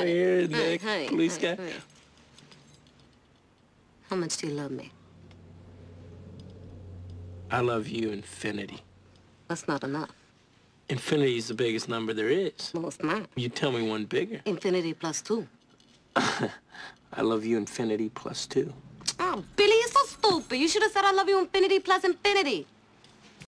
Here, the hey, police hey, guy. Hey. How much do you love me? I love you infinity. That's not enough. Infinity is the biggest number there is. Well, it's not. You tell me one bigger. Infinity plus two. I love you infinity plus two. Oh, Billy, you're so stupid. You should have said I love you infinity plus infinity.